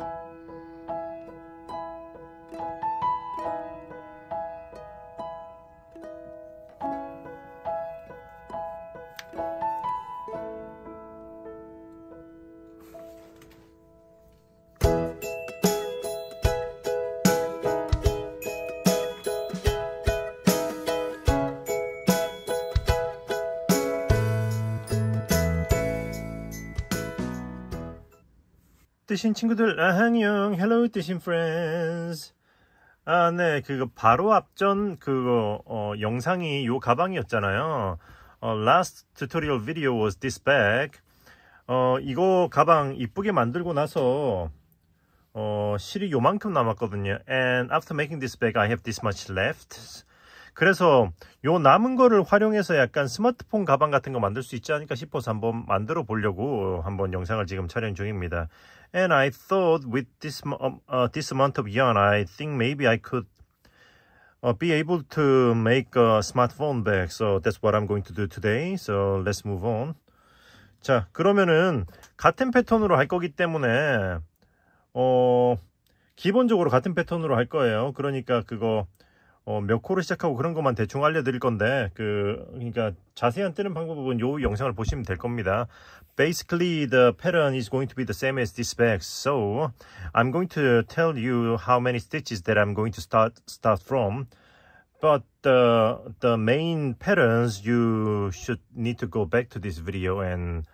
thank you 뜨신 친구들 안녕 헬로우 뜨신 friends 아네 그거 바로 앞전 그거 어, 영상이 요 가방이었잖아요 어, last tutorial video was this bag 어 이거 가방 이쁘게 만들고 나서 어 실이 요만큼 남았거든요 and after making this bag I have this much left 그래서 요 남은 거를 활용해서 약간 스마트폰 가방 같은 거 만들 수 있지 않을까 싶어서 한번 만들어 보려고 한번 영상을 지금 촬영 중입니다. And I thought with this, uh, this amount of yarn, I think maybe I could uh, be able to make a smartphone bag. So that's what I'm going to do today. So let's move on. 자 그러면은 같은 패턴으로 할 거기 때문에 어 기본적으로 같은 패턴으로 할 거예요 그러니까 그거 어, 몇 코를 시작하고 그런 것만 대충 알려드릴 건데 그 그러니까 자세한 뜨는 방법은 요 영상을 보시면 될 겁니다. Basically, the pattern is going to be the same as this bag. So I'm going to tell you how many stitches that I'm going to start start from. But the the main patterns you should need to go back to this video and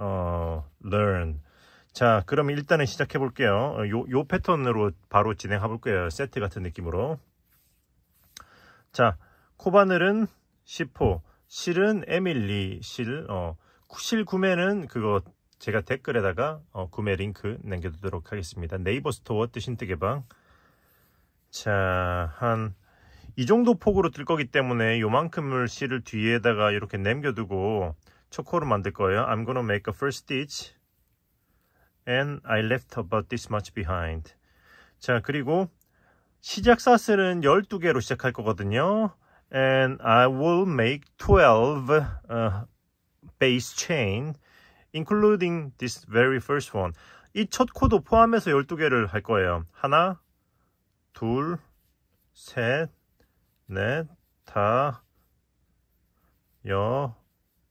uh, learn. 자, 그럼 일단은 시작해 볼게요. 요 요 패턴으로 바로 진행해 볼게요. 세트 같은 느낌으로. 자, 코바늘은 10호, 실은 에밀리 실, 어, 실 구매는 그거 제가 댓글에다가 어, 구매 링크 남겨두도록 하겠습니다. 네이버 스토어 뜨신 뜨개방. 자, 한, 이 정도 폭으로 뜰 거기 때문에 요만큼을 실을 뒤에다가 이렇게 남겨두고 초코를 만들 거예요. I'm gonna make a first stitch and I left about this much behind. 자, 그리고 시작 사슬은 12개로 시작할 거거든요. And I will make 12 uh, base chain including this very first one. 이 첫 코도 포함해서 12개를 할 거예요. 하나, 둘, 셋, 넷, 다, 여,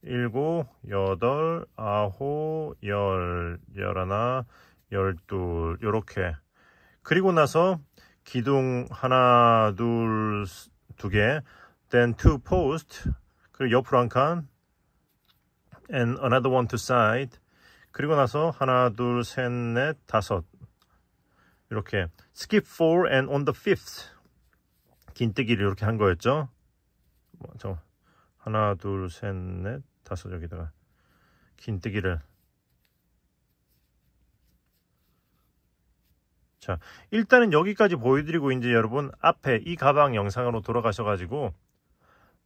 일곱, 여덟, 아홉, 열, 열하나, 열둘 요렇게 그리고 나서 기둥 하나, 둘, 두 개, then two post, 그리고 옆으로 한 칸, and another one to side, 그리고 나서 하나, 둘, 셋, 넷, 다섯 이렇게 skip four and on the fifth 긴뜨기를 이렇게 한 거였죠. 뭐저 하나, 둘, 셋, 넷, 다섯 여기다가 긴뜨기를 자, 일단은 여기까지 보여드리고 이제 여러분 앞에 이 가방 영상으로 돌아가셔가지고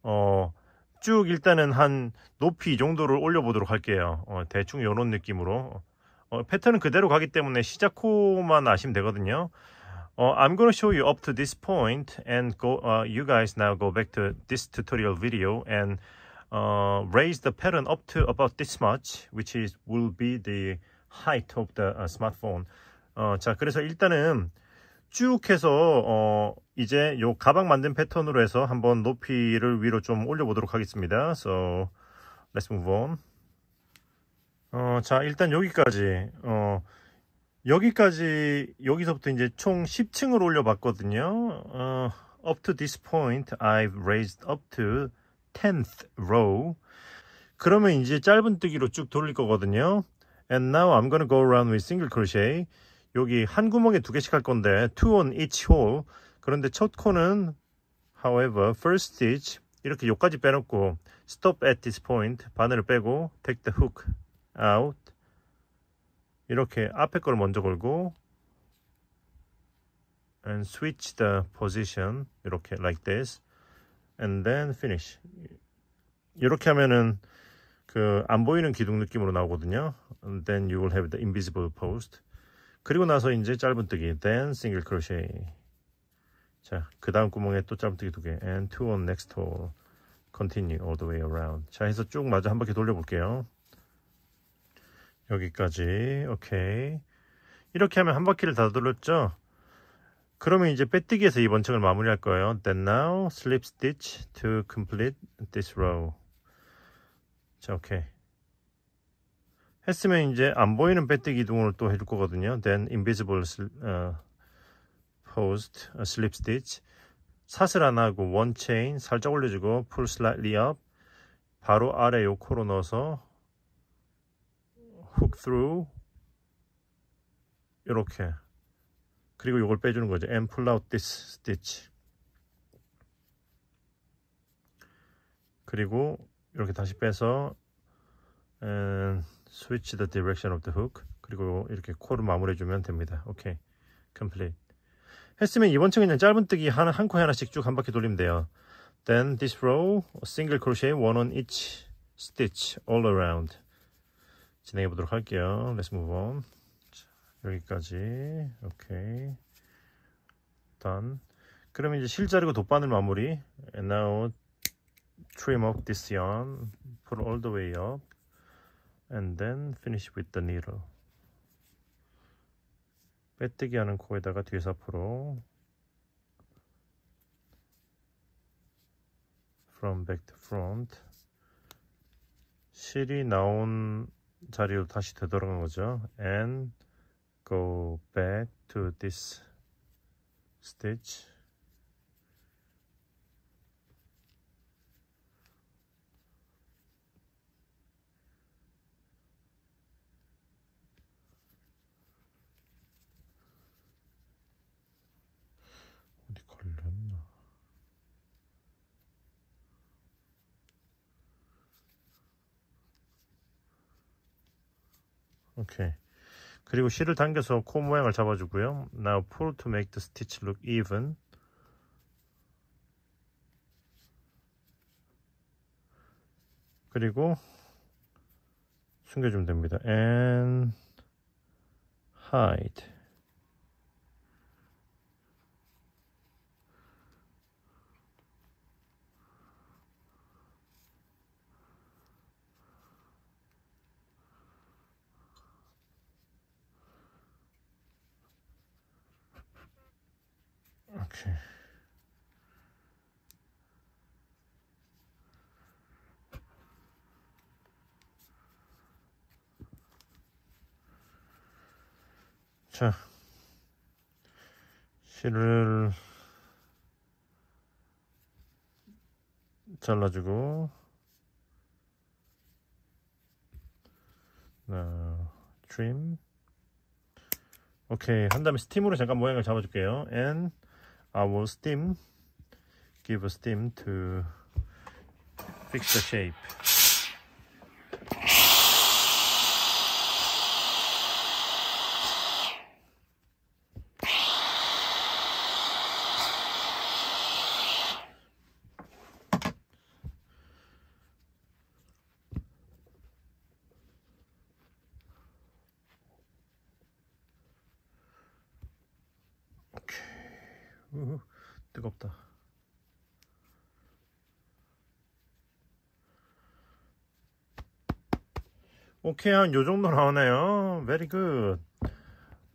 어, 쭉 일단은 한 높이 정도를 올려보도록 할게요. 어, 대충 이런 느낌으로 어, 패턴은 그대로 가기 때문에 시작코만 아시면 되거든요. u I'm g o n n a show you up to this point and go. Uh, you guys now go back to this tutorial video and uh, raise the pattern up to about this much, which is will be the height of the uh, smartphone. 어, 자 그래서 일단은 쭉 해서 어, 이제 요 가방 만든 패턴으로 해서 한번 높이를 위로 좀 올려보도록 하겠습니다. So let's move on. 어, 자 일단 여기까지 어, 여기까지 여기서부터 이제 총 10층을 올려봤거든요. 어, up to this point, I've raised up to 10th row. 그러면 이제 짧은 뜨기로 쭉 돌릴 거거든요. And now I'm gonna go around with single crochet. 여기 한 구멍에 두 개씩 할 건데 two on each hole 그런데 첫 코는 however first stitch 이렇게 요까지 빼놓고 stop at this point 바늘을 빼고 take the hook out 이렇게 앞에 걸 먼저 걸고 and switch the position 이렇게 like this and then finish 이렇게 하면은 그 안 보이는 기둥 느낌으로 나오거든요 and then you will have the invisible post 그리고 나서 이제 짧은뜨기 then 싱글 크로셰 자, 그 다음 구멍에 또 짧은뜨기 두개 and two on next hole continue all the way around 자, 해서 쭉 마저 한 바퀴 돌려볼게요 여기까지 오케이 이렇게 하면 한 바퀴를 다 돌렸죠? 그러면 이제 빼뜨기에서 이번 층을 마무리할 거예요. Then now slip stitch to complete this row. 자, 오케이. 했으면 이제 안 보이는 빼뜨기 이동을 또 해줄 거거든요. Then invisible uh, post, uh, slip stitch. 사슬 안 하고 원 체인 살짝 올려주고 pull slightly up. 바로 아래 요 코로 넣어서 hook through. 이렇게 그리고 이걸 빼주는 거죠. and pull out this stitch. 그리고 이렇게 다시 빼서 and switch the direction of the hook 그리고 이렇게 코를 마무리해 주면 됩니다 오케이 complete 했으면 이번 층에 있는 짧은뜨기 하나 한 코에 하나씩 쭉 한 바퀴 돌리면 돼요 then this row single crochet one on each stitch all around 진행해 보도록 할게요 let's move on 여기까지 오케이 done 그럼 이제 실자리고 돗바늘 마무리 and now trim up this yarn put all the way up and then finish with the needle. 빼뜨기 하는 코에다가 뒤에서 앞으로 from back to front 실이 나온 자리로 다시 되돌아간 거죠 and go back to this stitch 오케이. 그리고 실을 당겨서 코 모양을 잡아주고요. Now pull to make the stitch look even. 그리고 숨겨주면 됩니다. And hide. o k a 자, 실을 잘라주고, 나 t r 오케이 한 다음에 스팀으로 잠깐 모양을 잡아줄게요. and will steam give a steam to fix the shape 으흐, 뜨겁다 오케이 한 요정도 나오네요 very good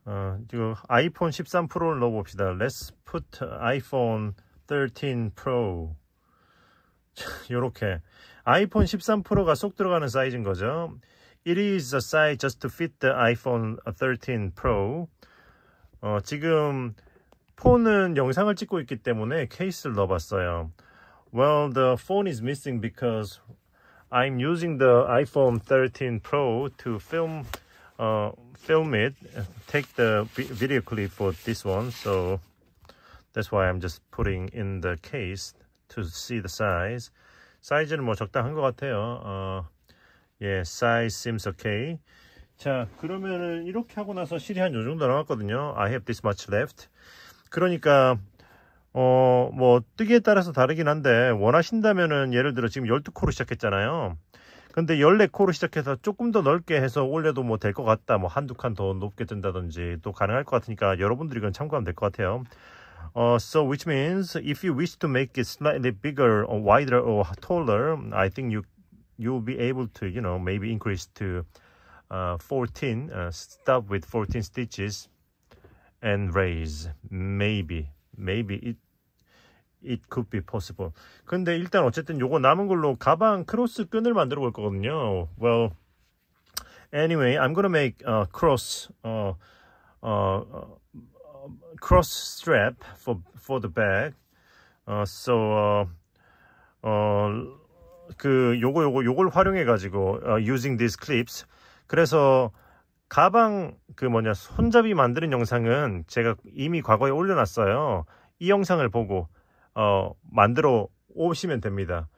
어, 이거 아이폰 13 프로를 넣어봅시다 let's put iPhone 13 Pro 요렇게 아이폰 13 프로가 쏙 들어가는 사이즈인 거죠 It is a size just to fit the iPhone 13 Pro 어, 지금 폰은 영상을 찍고 있기 때문에 케이스를 넣어봤어요. Well, the phone is missing because I'm using the iPhone 13 Pro to film uh, film it, take the video clip for this one. So that's why I'm just putting in the case to see the size. 사이즈는 뭐 적당한 것 같아요. 어, 예, size seems okay. 자, 그러면은 이렇게 하고 나서 실이 한 요 정도 남았거든요. I have this much left. 그러니까 어 뭐 뜨기에 따라서 다르긴 한데 원하신다면은 예를 들어 지금 12코로 시작했잖아요 근데 14코로 시작해서 조금 더 넓게 해서 올려도 뭐될것 같다 뭐 한두 칸 더 높게 뜬다든지 또 가능할 것 같으니까 여러분들이 그건 참고하면 될 것 같아요 u so which means if you wish to make it slightly bigger or wider or taller, I think you you'll be able to you know maybe increase to uh, 14. Uh, stop with 14 stitches. and raise. Maybe. Maybe it it could be possible. 근데 일단 어쨌든 요거 남은 걸로 가방 크로스 끈을 만들어 볼 거거든요. Well, anyway, I'm gonna make a cross uh, uh, uh, cross strap for for the bag. Uh, so uh, uh, 그 요거 요거 요걸 활용해 가지고 uh, using these clips. 그래서 가방 그 뭐냐 손잡이 만드는 영상은 제가 이미 과거에 올려놨어요. 이 영상을 보고 어, 만들어 오시면 됩니다.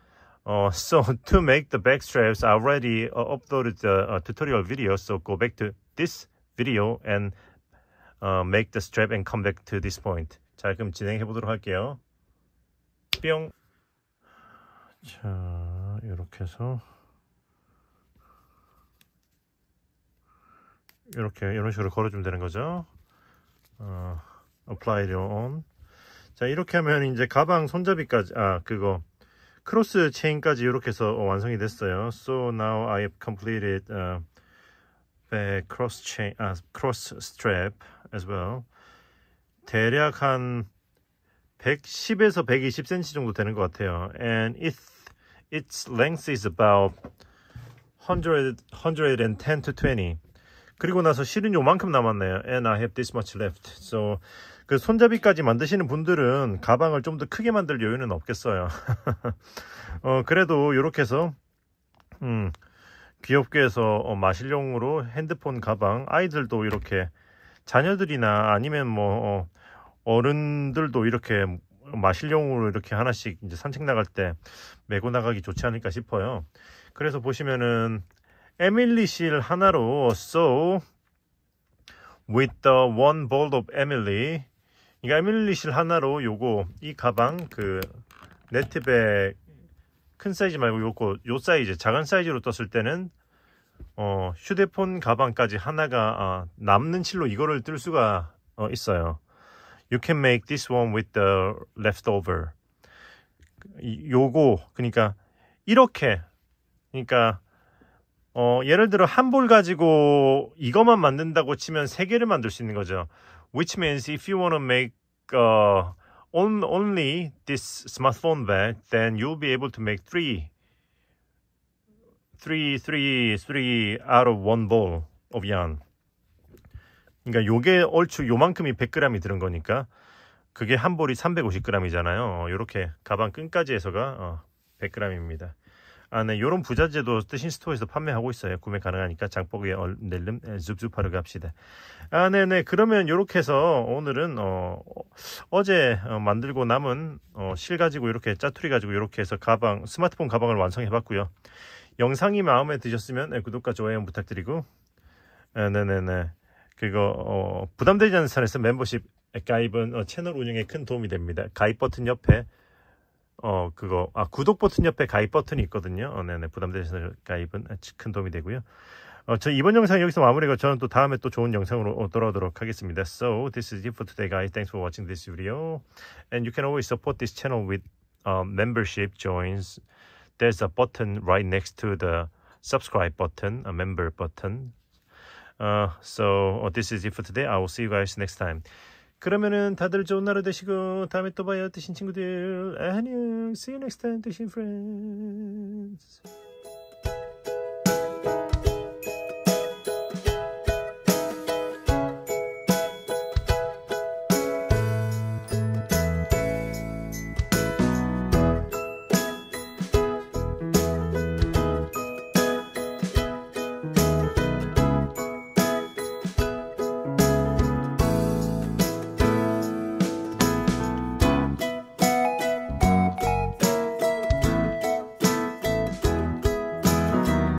어, so to make the back straps, I already uh, uploaded the uh, tutorial video. So go back to this video and uh, make the strap and come back to this point. 자, 그럼 진행해 보도록 할게요. 뿅. 자, 이렇게 해서. 이렇게 이런 식으로 걸어주면 되는 거죠 어, apply your own 자 이렇게 하면 이제 가방 손잡이까지 아 그거 크로스 체인까지 이렇게 해서 완성이 됐어요 so now I have completed uh, the cross chain, uh, cross strap as well 대략 한 110에서 120cm 정도 되는 것 같아요 and it's, its length is about 100, 110 to 20 그리고 나서 실은 요만큼 남았네요. And I have this much left. So 그 손잡이까지 만드시는 분들은 가방을 좀 더 크게 만들 여유는 없겠어요. 어, 그래도 이렇게 해서 음, 귀엽게 해서 어, 마실용으로 핸드폰 가방 아이들도 이렇게 자녀들이나 아니면 뭐 어, 른들도 이렇게 마실용으로 이렇게 하나씩 이제 산책 나갈 때 메고 나가기 좋지 않을까 싶어요. 그래서 보시면은 에밀리 실 하나로 so with the one bowl of Emily 그러니까 에밀리 실 하나로 요거 이 가방 그 네트백 큰 사이즈 말고 요거 요 사이즈 작은 사이즈로 떴을 때는 어, 휴대폰 가방까지 하나가 아, 남는 실로 이거를 뜰 수가 어, 있어요. You can make this one with the leftover. 요거 그러니까 이렇게 그러니까 어, 예를 들어 한 볼 가지고 이것만 만든다고 치면 세 개를 만들 수 있는 거죠. Which means if you want to make uh, on, only this smartphone bag, then you'll be able to make three, three, three, three out of one ball of yarn. 그러니까 요게 얼추 요만큼이 100g이 들은 거니까 그게 한 볼이 350g이잖아요. 이렇게 가방 끈까지 해서가 100g입니다. 아, 네. 요런 부자재도 뜨신 스토어에서 판매하고 있어요. 구매 가능하니까 장보기에 얼낼름 줍줍하러 갑시다. 아, 네네. 네, 그러면 요렇게 해서 오늘은 어, 어제 어, 만들고 남은 어, 실 가지고 이렇게 짜투리 가지고 이렇게 해서 가방 스마트폰 가방을 완성해 봤고요. 영상이 마음에 드셨으면 네, 구독과 좋아요 부탁드리고 아, 네네네. 네, 그거 어, 부담되지 않은 선에서 멤버십 가입은 어, 채널 운영에 큰 도움이 됩니다. 가입 버튼 옆에 어 그거 아 구독 버튼 옆에 가입 버튼이 있거든요. 어, 네네 부담되시는 가입은 큰 도움이 되고요. 어, 저 이번 영상 여기서 마무리고 저는 또 다음에 또 좋은 영상으로 돌아오도록 하겠습니다. So this is it for today, guys. Thanks for watching this video, and you can always support this channel with uh, membership joins. There's a button right next to the subscribe button, a member button. Uh, so this is it for today. I will see you guys next time. 그러면은 다들 좋은 하루 되시고 다음에 또 봐요 뜨신 친구들 안녕 see you next time 뜨신 friends